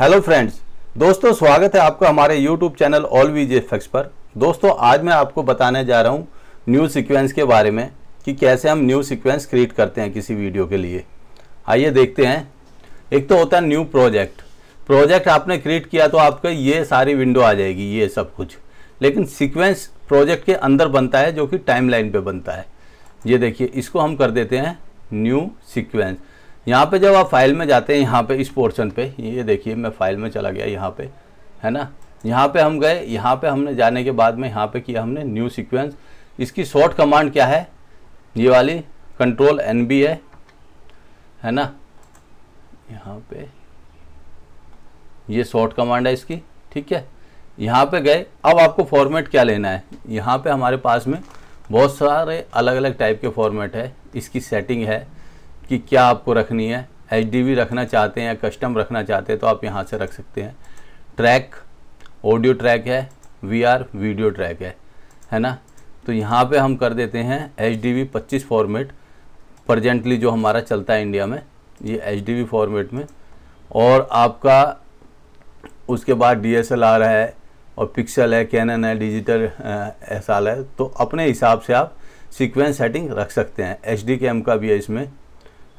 Hello friends दोस्तों स्वागत है आपका हमारे YouTube channel all J facts पर दोस्तों आज मैं आपको बताने जा रहा हूँ न्यू सीक्वेंस के बारे में कि कैसे हम न्यू सीक्वेंस क्रिएट करते हैं किसी वीडियो के लिए आइए देखते हैं एक तो होता है न्यू प्रोजेक्ट प्रोजेक्ट आपने क्रिएट किया तो आपका ये सारी विंडो आ जाएगी ये सब कुछ लेकिन सिक्वेंस प्रोजेक्ट के अंदर बनता है जो कि टाइम पे बनता है ये देखिए इसको हम कर देते हैं न्यू सिक्वेंस यहाँ पे जब आप फाइल में जाते हैं यहाँ पे इस पोर्शन पे ये देखिए मैं फाइल में चला गया यहाँ पे है ना यहाँ पे हम गए यहाँ पे हमने जाने के बाद में यहाँ पे किया हमने न्यू सीक्वेंस इसकी शॉर्ट कमांड क्या है ये वाली कंट्रोल एन बी है है ना यहाँ पे ये शॉर्ट कमांड है इसकी ठीक है यहाँ पे गए अब आपको फॉर्मेट क्या लेना है यहाँ पे हमारे पास में बहुत सारे अलग अलग टाइप के फॉर्मेट है इसकी सेटिंग है कि क्या आपको रखनी है एच रखना चाहते हैं या कस्टम रखना चाहते हैं तो आप यहाँ से रख सकते हैं ट्रैक ऑडियो ट्रैक है वी आर वीडियो ट्रैक है है ना तो यहाँ पे हम कर देते हैं एच डी वी पच्चीस फॉर्मेट प्रजेंटली जो हमारा चलता है इंडिया में ये एच डी वी फॉर्मेट में और आपका उसके बाद डी एस एल आर है और पिक्सल है कैनन है डिजिटल ऐसा है तो अपने हिसाब से आप सीक्वेंस सेटिंग रख सकते हैं एच डी एम का भी है इसमें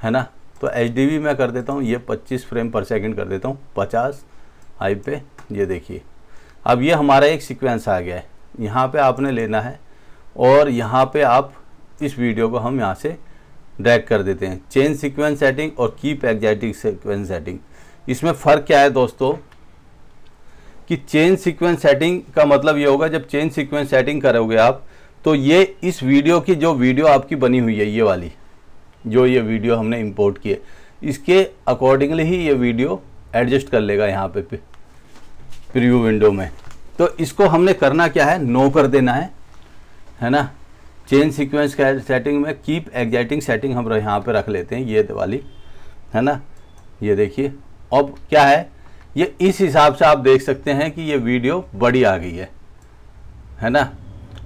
है ना तो एच मैं कर देता हूँ ये 25 फ्रेम पर सेकंड कर देता हूँ 50 हाई पे ये देखिए अब ये हमारा एक सीक्वेंस आ गया है यहाँ पे आपने लेना है और यहाँ पे आप इस वीडियो को हम यहाँ से ड्रैग कर देते हैं चेंज सीक्वेंस सेटिंग और कीप एग्जैटिक सीक्वेंस सेटिंग इसमें फ़र्क क्या है दोस्तों कि चेंज सीक्वेंस सेटिंग का मतलब ये होगा जब चेंज सीक्वेंस सेटिंग करोगे आप तो ये इस वीडियो की जो वीडियो आपकी बनी हुई है ये वाली जो ये वीडियो हमने इंपोर्ट किए इसके अकॉर्डिंगली ही ये वीडियो एडजस्ट कर लेगा यहाँ पे प्रीव्यू विंडो में तो इसको हमने करना क्या है नो कर देना है है ना चेंज सीक्वेंस का सेटिंग में कीप एग्जाइटिंग सेटिंग हम यहाँ पे रख लेते हैं ये वाली है ना ये देखिए अब क्या है ये इस हिसाब से आप देख सकते हैं कि ये वीडियो बड़ी आ गई है है ना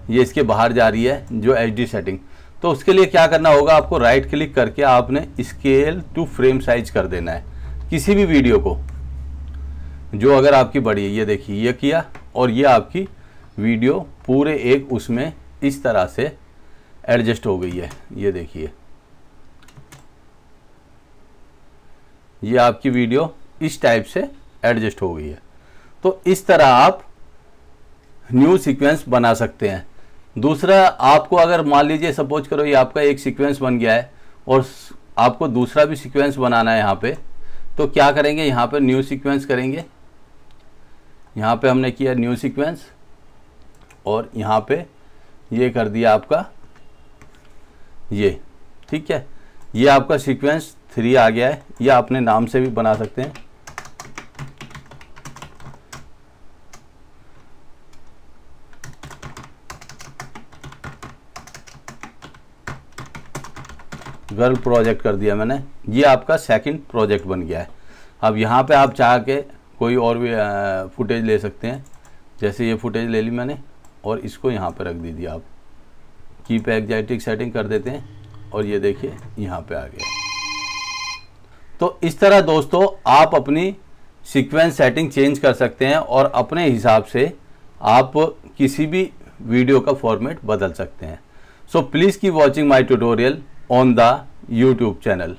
ये इसके बाहर जा रही है जो एच सेटिंग तो उसके लिए क्या करना होगा आपको राइट क्लिक करके आपने स्केल टू फ्रेम साइज कर देना है किसी भी वीडियो को जो अगर आपकी बड़ी है ये देखिए ये किया और ये आपकी वीडियो पूरे एक उसमें इस तरह से एडजस्ट हो गई है ये देखिए ये आपकी वीडियो इस टाइप से एडजस्ट हो गई है तो इस तरह आप न्यू सीक्वेंस बना सकते हैं दूसरा आपको अगर मान लीजिए सपोज करो ये आपका एक सीक्वेंस बन गया है और आपको दूसरा भी सीक्वेंस बनाना है यहाँ पे तो क्या करेंगे यहाँ पे न्यू सीक्वेंस करेंगे यहाँ पे हमने किया न्यू सीक्वेंस और यहाँ पे ये कर दिया आपका ये ठीक है ये आपका सीक्वेंस थ्री आ गया है या आपने नाम से भी बना सकते हैं गर्ल प्रोजेक्ट कर दिया मैंने ये आपका सेकंड प्रोजेक्ट बन गया है अब यहाँ पे आप चाह के कोई और भी फुटेज ले सकते हैं जैसे ये फुटेज ले ली मैंने और इसको यहाँ पे रख थी आप की पे एग्जैक्टिक सेटिंग कर देते हैं और ये देखिए यहाँ पे आ गया तो इस तरह दोस्तों आप अपनी सीक्वेंस सेटिंग चेंज कर सकते हैं और अपने हिसाब से आप किसी भी वीडियो का फॉर्मेट बदल सकते हैं so please keep watching my tutorial on the YouTube channel.